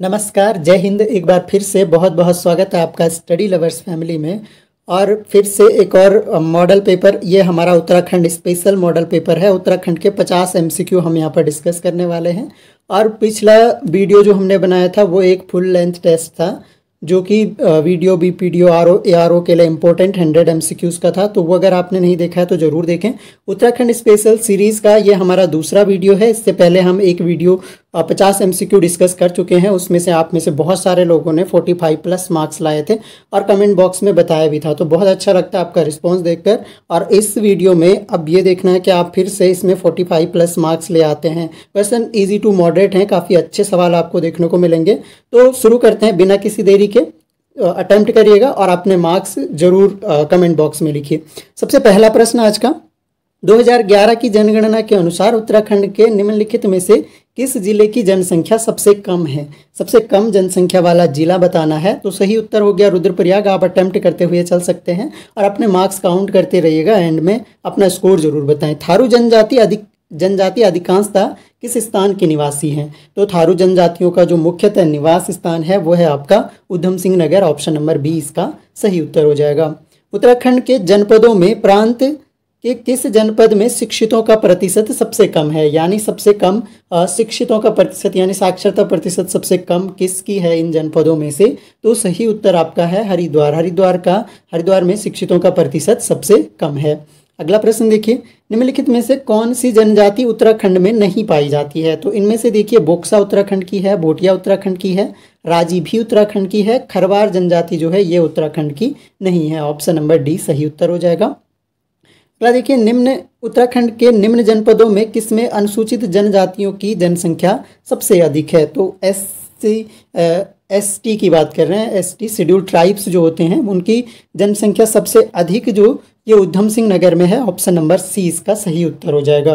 नमस्कार जय हिंद एक बार फिर से बहुत बहुत स्वागत है आपका स्टडी लवर्स फैमिली में और फिर से एक और मॉडल पेपर ये हमारा उत्तराखंड स्पेशल मॉडल पेपर है उत्तराखंड के 50 एमसीक्यू हम यहाँ पर डिस्कस करने वाले हैं और पिछला वीडियो जो हमने बनाया था वो एक फुल लेंथ टेस्ट था जो कि video B P D O R O A R O के लिए important hundred M C Qs का था तो वो अगर आपने नहीं देखा है तो ज़रूर देखें उत्तराखंड स्पेशल सीरीज़ का ये हमारा दूसरा वीडियो है इससे पहले हम एक वीडियो पचास एम डिस्कस कर चुके हैं उसमें से आप में से बहुत सारे लोगों ने फोर्टी फाइव प्लस मार्क्स लाए थे और कमेंट बॉक्स में बताया भी था तो बहुत अच्छा लगता है आपका रिस्पॉन्स देखकर और इस वीडियो में अब ये देखना है कि आप फिर से इसमें फोर्टी फाइव प्लस मार्क्स ले आते हैं क्वेश्चन ईजी टू मॉडरेट हैं काफ़ी अच्छे सवाल आपको देखने को मिलेंगे तो शुरू करते हैं बिना किसी देरी के अटैम्प्ट करिएगा और अपने मार्क्स जरूर कमेंट बॉक्स में लिखिए सबसे पहला प्रश्न आज का 2011 की जनगणना के अनुसार उत्तराखंड के निम्नलिखित में से किस जिले की जनसंख्या सबसे कम है सबसे कम जनसंख्या वाला जिला बताना है तो सही उत्तर हो गया रुद्रप्रयाग आप अटेम्प्ट करते हुए चल सकते हैं और अपने मार्क्स काउंट करते रहिएगा एंड में अपना स्कोर जरूर बताएं थारू जनजाति अधिक जनजाति अधिकांशतः किस स्थान के निवासी हैं तो थारू जनजातियों का जो मुख्यतः निवास स्थान है वो है आपका Udham Singh Nagar option number B इसका सही उत्तर हो जाएगा उत्तराखंड के जनपदों में प्रांत कि किस जनपद में शिक्षितों का प्रतिशत सबसे कम है यानी सबसे कम शिक्षितों का प्रतिशत यानी साक्षरता प्रतिशत सबसे कम किसकी है इन जनपदों में से तो सही उत्तर आपका है हरिद्वार हरिद्वार का हरिद्वार में शिक्षितों का प्रतिशत सबसे कम है अगला प्रश्न देखिए निम्नलिखित में से कौन सी जनजाति उत्तराखंड में नहीं पाई जाती है तो इनमें से देखिए बोक्सा उत्तराखंड की है बोटिया उत्तराखंड की है राजी भी उत्तराखंड की है खरवार जनजाति जो है ये उत्तराखंड की नहीं है ऑप्शन नंबर डी सही उत्तर हो जाएगा अगला देखिए निम्न उत्तराखंड के निम्न जनपदों में किसमें अनुसूचित जनजातियों की जनसंख्या सबसे अधिक है तो एस सी एस टी की बात कर रहे हैं एस टी शेड्यूल ट्राइब्स जो होते हैं उनकी जनसंख्या सबसे अधिक जो ये उधम सिंह नगर में है ऑप्शन नंबर सी इसका सही उत्तर हो जाएगा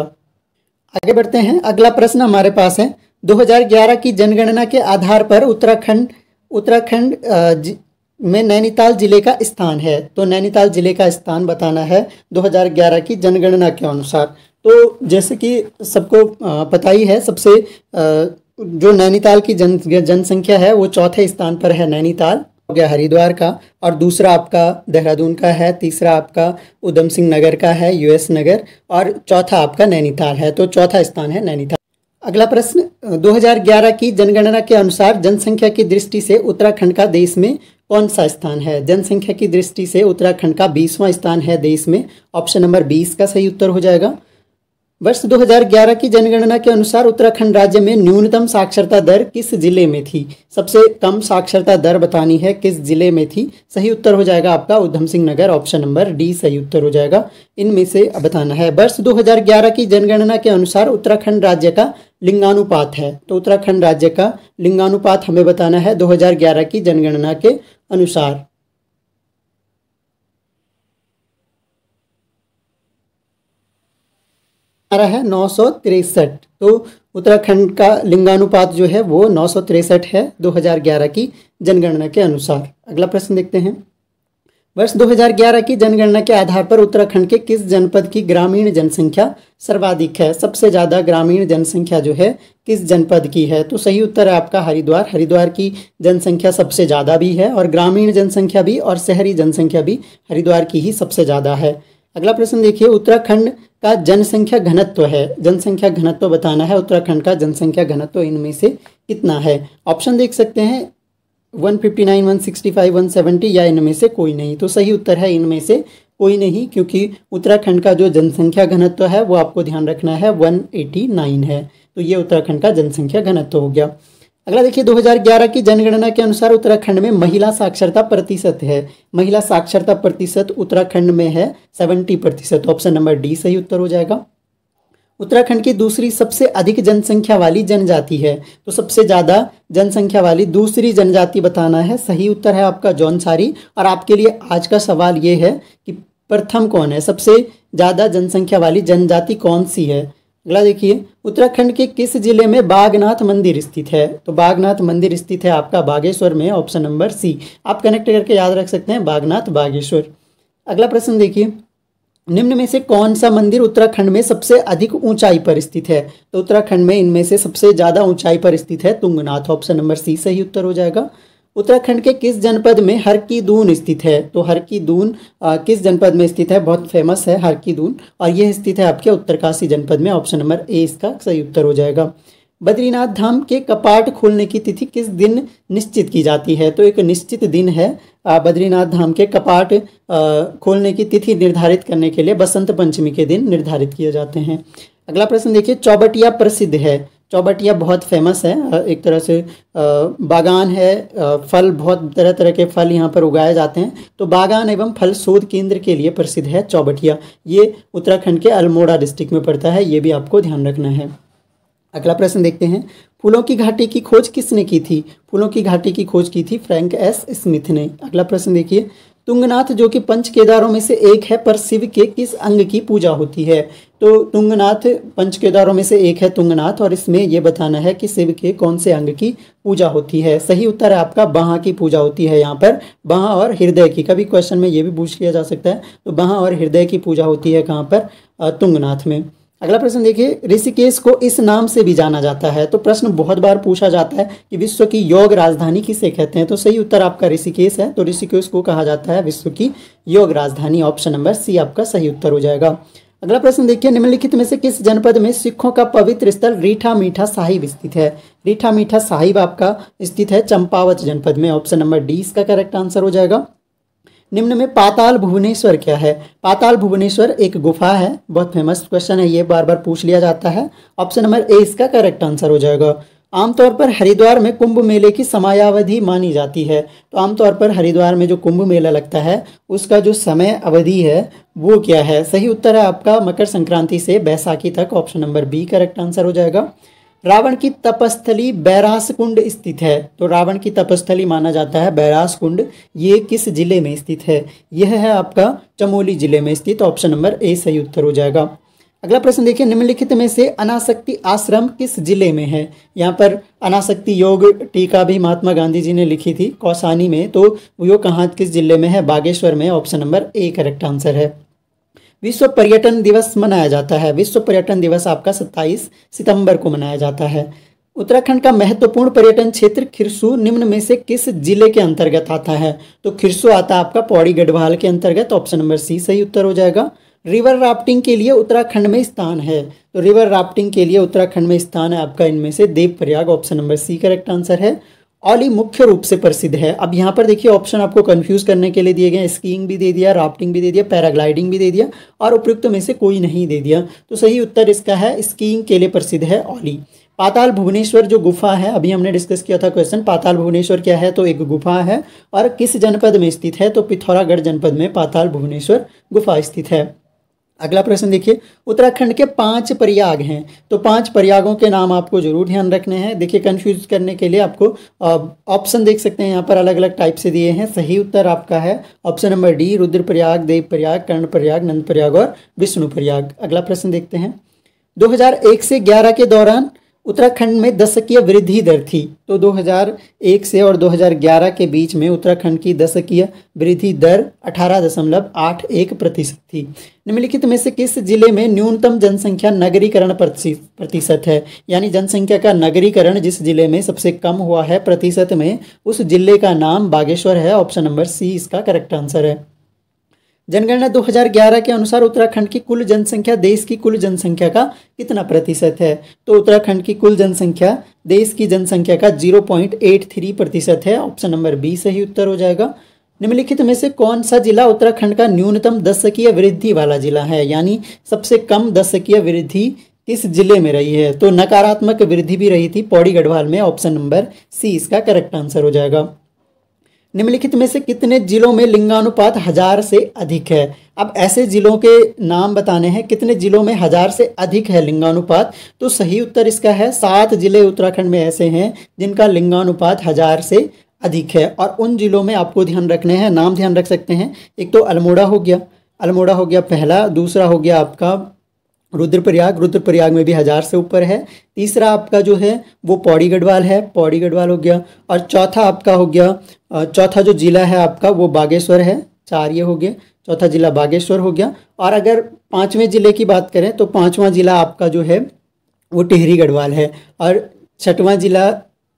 आगे बढ़ते हैं अगला प्रश्न हमारे पास है 2011 की जनगणना के आधार पर उत्तराखंड उत्तराखंड में नैनीताल जिले का स्थान है तो नैनीताल जिले का स्थान बताना है 2011 की जनगणना के अनुसार तो जैसे कि सबको पता ही है सबसे जो नैनीताल की जन जनसंख्या है वो चौथे स्थान पर है नैनीताल हो गया हरिद्वार का और दूसरा आपका देहरादून का है तीसरा आपका उधम सिंह नगर का है यूएस नगर और चौथा आपका नैनीताल है तो चौथा स्थान है नैनीताल अगला प्रश्न 2011 की जनगणना के अनुसार जनसंख्या की दृष्टि से उत्तराखंड का देश में कौन सा स्थान है जनसंख्या की दृष्टि से उत्तराखंड का बीसवां स्थान है देश में ऑप्शन नंबर बीस का सही उत्तर हो जाएगा वर्ष 2011 की जनगणना के अनुसार उत्तराखंड राज्य में न्यूनतम साक्षरता दर किस जिले में थी सबसे कम साक्षरता दर बतानी है किस जिले में थी सही उत्तर हो जाएगा आपका Udham Singh Nagar option number D सही उत्तर हो जाएगा इनमें से बताना है वर्ष 2011 की जनगणना के अनुसार उत्तराखंड राज्य का लिंगानुपात है तो उत्तराखंड राज्य का लिंगानुपात हमें बताना है दो की जनगणना के अनुसार रहा है नौ तो उत्तराखंड का लिंगानुपात जो है वो नौ सौ तिरसठ है 2011 की जनगणना के अनुसार अगला प्रश्न देखते हैं वर्ष 2011 की जनगणना के आधार पर उत्तराखंड के किस जनपद की ग्रामीण जनसंख्या सर्वाधिक है सबसे ज़्यादा ग्रामीण जनसंख्या जो है किस जनपद की है तो सही उत्तर है आपका हरिद्वार हरिद्वार की जनसंख्या सबसे ज़्यादा भी है और ग्रामीण जनसंख्या भी और शहरी जनसंख्या भी हरिद्वार की ही सबसे ज़्यादा है अगला प्रश्न देखिए उत्तराखंड का जनसंख्या घनत्व है जनसंख्या घनत्व बताना है उत्तराखंड का जनसंख्या घनत्व इनमें से कितना है ऑप्शन देख सकते हैं 159, 165, 170 या इनमें से कोई नहीं तो सही उत्तर है इनमें से कोई नहीं क्योंकि उत्तराखंड का जो जनसंख्या घनत्व है वो आपको ध्यान रखना है 189 है तो ये उत्तराखंड का जनसंख्या घनत्व हो गया अगला देखिए 2011 की जनगणना के अनुसार उत्तराखंड में महिला साक्षरता प्रतिशत है महिला साक्षरता प्रतिशत उत्तराखंड में है सेवेंटी प्रतिशत ऑप्शन नंबर डी सही उत्तर हो जाएगा उत्तराखंड की दूसरी सबसे अधिक जनसंख्या वाली जनजाति है तो सबसे ज़्यादा जनसंख्या वाली दूसरी जनजाति बताना है सही उत्तर है आपका जौनसारी और आपके लिए आज का सवाल ये है कि प्रथम कौन है सबसे ज़्यादा जनसंख्या वाली जनजाति कौन सी है अगला देखिए उत्तराखंड के किस जिले में बागनाथ मंदिर स्थित है तो बागनाथ मंदिर स्थित है आपका बागेश्वर में ऑप्शन नंबर सी आप कनेक्ट करके याद रख सकते हैं बागनाथ बागेश्वर अगला प्रश्न देखिए निम्न में से कौन सा मंदिर उत्तराखंड में सबसे अधिक ऊंचाई पर स्थित है तो उत्तराखंड में इनमें से सबसे ज़्यादा ऊंचाई पर स्थित है तुंगनाथ ऑप्शन नंबर सी सही उत्तर हो जाएगा उत्तराखंड के किस जनपद में हर की दून स्थित है तो हर की दून आ, किस जनपद में स्थित है बहुत फेमस है हर की दून और यह स्थित है आपके उत्तरकाशी जनपद में ऑप्शन नंबर ए इसका सही उत्तर हो जाएगा बद्रीनाथ धाम के कपाट खोलने की तिथि किस दिन निश्चित की जाती है तो एक निश्चित दिन है बद्रीनाथ धाम के कपाट खोलने की तिथि निर्धारित करने के लिए बसंत पंचमी के दिन निर्धारित किए जाते हैं अगला प्रश्न देखिए चौबटिया प्रसिद्ध है चौबटिया बहुत फेमस है एक तरह से बागान है फल बहुत तरह तरह के फल यहाँ पर उगाए जाते हैं तो बागान एवं फल शोध केंद्र के लिए प्रसिद्ध है चौबटिया ये उत्तराखंड के अल्मोड़ा डिस्ट्रिक्ट में पड़ता है ये भी आपको ध्यान रखना है अगला प्रश्न देखते हैं फूलों की घाटी की खोज किसने की थी फूलों की घाटी की खोज की थी फ्रैंक एस स्मिथ ने अगला प्रश्न देखिए तुंगनाथ जो कि पंच केदारों में से एक है पर शिव के किस अंग की पूजा होती है तो तुंगनाथ पंच केदारों में से एक है तुंगनाथ और इसमें यह बताना है कि शिव के कौन से अंग की पूजा होती है सही उत्तर है आपका बाहा की पूजा होती है यहाँ पर बाहा और हृदय की कभी क्वेश्चन में ये भी पूछ लिया जा सकता है तो बाहा और हृदय की पूजा होती है कहाँ पर तुंगनाथ में अगला प्रश्न देखिए ऋषिकेश को इस नाम से भी जाना जाता है तो प्रश्न बहुत बार पूछा जाता है कि विश्व की योग राजधानी किसे कहते हैं तो सही उत्तर आपका ऋषिकेश है तो ऋषिकेश को कहा जाता है विश्व की योग राजधानी ऑप्शन नंबर सी आपका सही उत्तर हो जाएगा अगला प्रश्न देखिए निम्नलिखित में से किस जनपद में सिखों का पवित्र स्थल रीठा मीठा साहिब स्थित है रीठा मीठा साहिब आपका स्थित है चंपावत जनपद में ऑप्शन नंबर डी इसका करेक्ट आंसर हो जाएगा निम्न में पाताल भुवनेश्वर क्या है पाताल भुवनेश्वर एक गुफा है बहुत फेमस क्वेश्चन है ये बार बार पूछ लिया जाता है ऑप्शन नंबर ए इसका करेक्ट आंसर हो जाएगा आमतौर पर हरिद्वार में कुंभ मेले की समयावधि मानी जाती है तो आमतौर पर हरिद्वार में जो कुंभ मेला लगता है उसका जो समय अवधि है वो क्या है सही उत्तर है आपका मकर संक्रांति से बैसाखी तक option number B correct answer हो जाएगा रावण की तपस्थली बैरास कुंड स्थित है तो रावण की तपस्थली माना जाता है बैरास कुंड ये किस जिले में स्थित है यह है आपका चमोली जिले में स्थित ऑप्शन नंबर ए सही उत्तर हो जाएगा अगला प्रश्न देखिए निम्नलिखित में से अनासक्ति आश्रम किस जिले में है यहाँ पर अनासक्ति योग टीका भी महात्मा गांधी जी ने लिखी थी कौसानी में तो वो कहाँ किस जिले में है बागेश्वर में option number A correct answer है विश्व पर्यटन दिवस मनाया जाता है विश्व पर्यटन दिवस आपका 27 सितंबर को मनाया जाता है उत्तराखंड का महत्वपूर्ण पर्यटन क्षेत्र खिरसू निम्न में से किस जिले के अंतर्गत आता है तो खिरसू आता है आपका पौड़ी गढ़वाल के अंतर्गत ऑप्शन नंबर सी सही उत्तर हो जाएगा रिवर राफ्टिंग के लिए उत्तराखंड में स्थान है तो रिवर राफ्टिंग के लिए उत्तराखंड में स्थान है आपका इनमें से Devprayag option number C correct answer है ऑली मुख्य रूप से प्रसिद्ध है अब यहाँ पर देखिए ऑप्शन आपको कंफ्यूज करने के लिए दिए गए स्कीइंग भी दे दिया राफ्टिंग भी दे दिया पैराग्लाइडिंग भी दे दिया और उपयुक्त में से कोई नहीं दे दिया तो सही उत्तर इसका है स्कीइंग के लिए प्रसिद्ध है ऑली पाताल भुवनेश्वर जो गुफा है अभी हमने डिस्कस किया था क्वेश्चन पाताल भुवनेश्वर क्या है तो एक गुफा है और किस जनपद में स्थित है तो पिथौरागढ़ जनपद में पाताल भुवनेश्वर गुफा स्थित है अगला प्रश्न देखिए उत्तराखंड के पांच प्रयाग हैं तो पांच प्रयागों के नाम आपको जरूर ध्यान रखने हैं देखिए कंफ्यूज करने के लिए आपको ऑप्शन देख सकते हैं यहाँ पर अलग अलग टाइप से दिए हैं सही उत्तर आपका है option number D Rudraprayag Prayag Nand Prayag और विष्णु प्रयाग अगला प्रश्न देखते हैं दो से ग्यारह के दौरान उत्तराखंड में दशकीय वृद्धि दर थी तो 2001 से और 2011 के बीच में उत्तराखंड की दशकीय वृद्धि दर 18.81 प्रतिशत थी निम्नलिखित में से किस जिले में न्यूनतम जनसंख्या नगरीकरण प्रतिशत है यानी जनसंख्या का नगरीकरण जिस जिले में सबसे कम हुआ है प्रतिशत में उस जिले का नाम बागेश्वर है ऑप्शन नंबर सी इसका करेक्ट आंसर है जनगणना 2011 के अनुसार उत्तराखंड की कुल जनसंख्या देश की कुल जनसंख्या का कितना प्रतिशत है तो उत्तराखंड की कुल जनसंख्या देश की जनसंख्या का 0.83 प्रतिशत है ऑप्शन नंबर बी सही उत्तर हो जाएगा निम्नलिखित में से कौन सा जिला उत्तराखंड का न्यूनतम दशकीय वृद्धि वाला जिला है यानी सबसे कम दशकीय वृद्धि किस जिले में रही है तो नकारात्मक वृद्धि भी रही थी पौड़ी गढ़वाल में ऑप्शन नंबर सी इसका करेक्ट आंसर हो जाएगा निम्नलिखित में से कितने जिलों में लिंगानुपात हजार से अधिक है अब ऐसे जिलों के नाम बताने हैं कितने जिलों में हजार से अधिक है लिंगानुपात तो सही उत्तर इसका है सात जिले उत्तराखंड में ऐसे हैं जिनका लिंगानुपात हजार से अधिक है और उन जिलों में आपको ध्यान रखने हैं नाम ध्यान रख सकते हैं एक तो अल्मोड़ा हो गया अल्मोड़ा हो गया पहला दूसरा हो गया आपका रुद्रप्रयाग रुद्रप्रयाग में भी हज़ार से ऊपर है तीसरा आपका जो है वो पौड़ी गढ़वाल है पौड़ी गढ़वाल हो गया और चौथा आपका हो गया चौथा जो ज़िला है आपका वो बागेश्वर है चार ये हो गया चौथा ज़िला बागेश्वर हो गया और अगर पाँचवें ज़िले की बात करें तो पाँचवा ज़िला आपका जो है वो टिहरी गढ़वाल है और छठवां ज़िला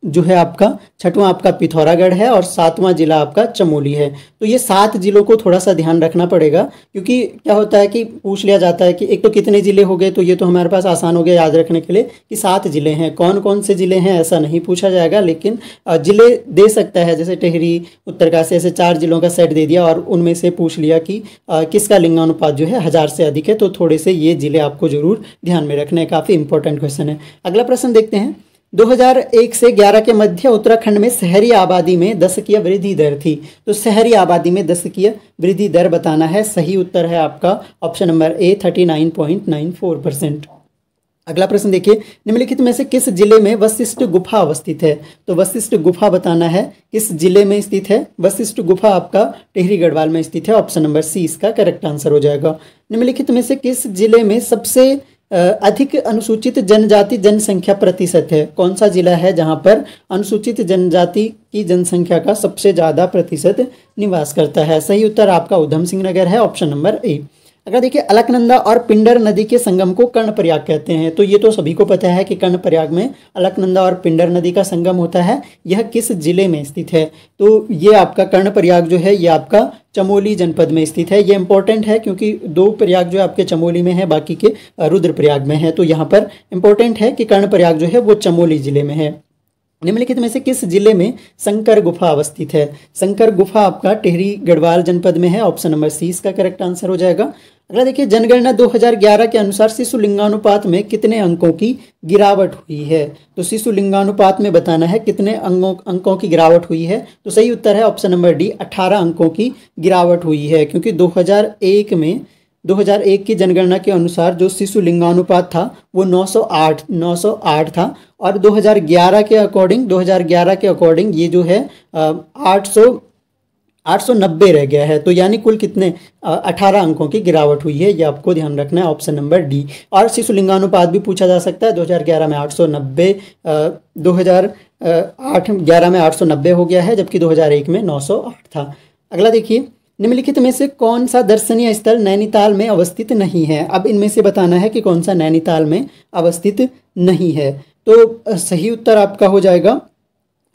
जो है आपका छठवां आपका पिथौरागढ़ है और सातवां जिला आपका चमोली है तो ये सात जिलों को थोड़ा सा ध्यान रखना पड़ेगा क्योंकि क्या होता है कि पूछ लिया जाता है कि एक तो कितने ज़िले हो गए तो ये तो हमारे पास आसान हो गया याद रखने के लिए कि सात ज़िले हैं कौन कौन से ज़िले हैं ऐसा नहीं पूछा जाएगा लेकिन ज़िले दे सकता है जैसे टेहरी उत्तरकाशी ऐसे चार ज़िलों का सेट दे दिया और उनमें से पूछ लिया कि किसका लिंगानुपात जो है हज़ार से अधिक है तो थोड़े से ये ज़िले आपको ज़रूर ध्यान में रखने काफ़ी इंपॉर्टेंट क्वेश्चन है अगला प्रश्न देखते हैं 2001 से 11 के मध्य उत्तराखंड में शहरी आबादी में दशकीय वृद्धि दर थी तो शहरी आबादी में दशकीय वृद्धि दर बताना है सही उत्तर है आपका ऑप्शन नंबर ए 39.94 परसेंट अगला प्रश्न देखिए निम्नलिखित में से किस जिले में वशिष्ठ गुफा अवस्थित है तो वशिष्ठ गुफा बताना है किस जिले में स्थित है वशिष्ठ गुफा आपका टिहरी गढ़वाल में स्थित है ऑप्शन नंबर सी इसका करेक्ट आंसर हो जाएगा निम्नलिखित में से किस जिले में सबसे अधिक अनुसूचित जनजाति जनसंख्या प्रतिशत है कौन सा जिला है जहाँ पर अनुसूचित जनजाति की जनसंख्या का सबसे ज़्यादा प्रतिशत निवास करता है सही उत्तर आपका उधम सिंह नगर है ऑप्शन नंबर ए अगर देखिए अलकनंदा और पिंडर नदी के संगम को कर्णप्रयाग कहते हैं तो ये तो सभी को पता है कि कर्णप्रयाग में अलकनंदा और पिंडर नदी का संगम होता है यह किस जिले में स्थित है तो ये आपका कर्णप्रयाग जो है ये आपका चमोली जनपद में स्थित है ये इंपॉर्टेंट है क्योंकि दो प्रयाग जो है आपके चमोली में है बाकी के रुद्रप्रयाग में है तो यहाँ पर इंपॉर्टेंट है कि कर्ण प्रयाग जो है वो चमोली जिले में है निम्नलिखित में से किस जिले में शंकर गुफा अवस्थित है शंकर गुफा आपका टिहरी गढ़वाल जनपद में है ऑप्शन नंबर सी इसका करेक्ट आंसर हो जाएगा अगला देखिए जनगणना 2011 के अनुसार शिशु लिंगानुपात में कितने अंकों की गिरावट हुई है तो शिशु लिंगानुपात में बताना है कितने अंकों अंकों की गिरावट हुई है तो सही उत्तर है ऑप्शन नंबर डी 18 अंकों की गिरावट हुई है क्योंकि 2001 में 2001 की जनगणना के अनुसार जो शिशु लिंगानुपात था वो 908 908 था और 2011 के अकॉर्डिंग 2011 के अकॉर्डिंग ये जो है आठ सौ 890 रह गया है तो यानी कुल कितने 18 अंकों की गिरावट हुई है ये आपको ध्यान रखना है ऑप्शन नंबर डी और शिशु लिंगानुपात भी पूछा जा सकता है 2011 में 890 2008 11 में 890 हो गया है जबकि 2001 में 908 था अगला देखिए निम्नलिखित में से कौन सा दर्शनीय स्थल नैनीताल में अवस्थित नहीं है अब इनमें से बताना है कि कौन सा नैनीताल में अवस्थित नहीं है तो सही उत्तर आपका हो जाएगा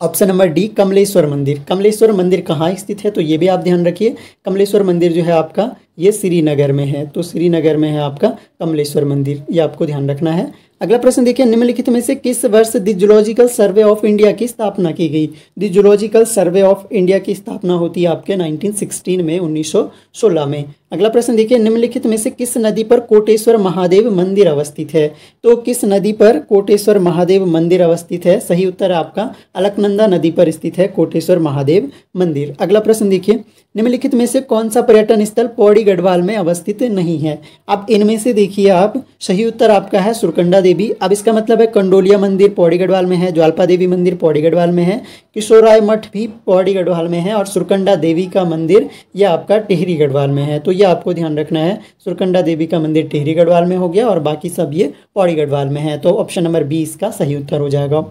ऑप्शन नंबर डी कमलेश्वर मंदिर कमलेश्वर मंदिर कहाँ स्थित है तो ये भी आप ध्यान रखिए कमलेश्वर मंदिर जो है आपका ये श्रीनगर में है तो श्रीनगर में है आपका कमलेश्वर मंदिर ये आपको ध्यान रखना है अगला प्रश्न देखिए निम्नलिखित में से किस वर्ष the zoological survey of India की स्थापना की गई the zoological survey of India की स्थापना होती है आपके 1916 में 1916 में अगला प्रश्न देखिए निम्नलिखित में से किस नदी पर कोटेश्वर महादेव मंदिर अवस्थित है तो किस नदी पर कोटेश्वर महादेव मंदिर अवस्थित है सही उत्तर आपका अलकनंदा नदी पर स्थित है कोटेश्वर महादेव मंदिर अगला प्रश्न देखिए निम्नलिखित में से कौन सा पर्यटन स्थल पौड़ी गढ़वाल में अवस्थित नहीं है अब इनमें से देखिए आप सही उत्तर आपका है सुरकंडा देवी अब इसका मतलब है कंडोलिया मंदिर पौड़ी गढ़वाल में है ज्वालपा देवी मंदिर पौड़ी गढ़वाल में है किशोराय मठ भी पौड़ी गढ़वाल में है और सुरकंडा देवी का मंदिर यह आपका टिहरी गढ़वाल में है तो यह आपको ध्यान रखना है सुरकंडा देवी का मंदिर टिहरी गढ़वाल में हो गया और बाकी सब ये पौड़ी गढ़वाल में है तो ऑप्शन नंबर बी इसका सही उत्तर हो जाएगा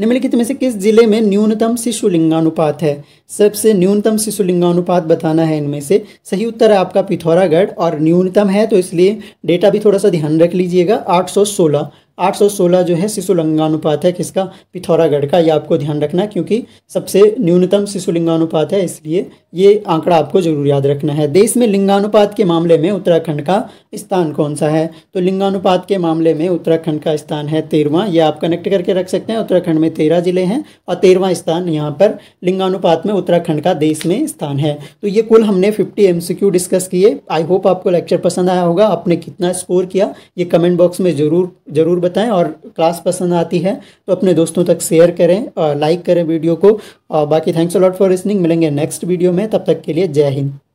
निम्नलिखित में से किस जिले में न्यूनतम शिशु लिंगानुपात है सबसे न्यूनतम शिशु लिंगानुपात बताना है इनमें से सही उत्तर है आपका पिथौरागढ़ और न्यूनतम है तो इसलिए डेटा भी थोड़ा सा ध्यान रख लीजिएगा 816 816 जो है शिशु लिंगानुपात है किसका पिथौरागढ़ का ये आपको ध्यान रखना क्योंकि सबसे न्यूनतम शिशु लिंगानुपात है इसलिए ये आंकड़ा आपको जरूर याद रखना है देश में लिंगानुपात के मामले में उत्तराखंड का स्थान कौन सा है तो लिंगानुपात के मामले में उत्तराखंड का स्थान है तेरहवां ये आप कनेक्ट करके रख सकते हैं उत्तराखंड में तेरह जिले हैं और तेरवा स्थान यहाँ पर लिंगानुपात में उत्तराखंड का देश में स्थान है तो ये कुल हमने फिफ्टी एम डिस्कस किए आई होप आपको लेक्चर पसंद आया होगा आपने कितना स्कोर किया ये कमेंट बॉक्स में जरूर जरूर बताएं और क्लास पसंद आती है तो अपने दोस्तों तक शेयर करें लाइक करें वीडियो को और बाकी थैंक्स लॉट फॉर लिसनिंग मिलेंगे नेक्स्ट वीडियो में तब तक के लिए जय हिंद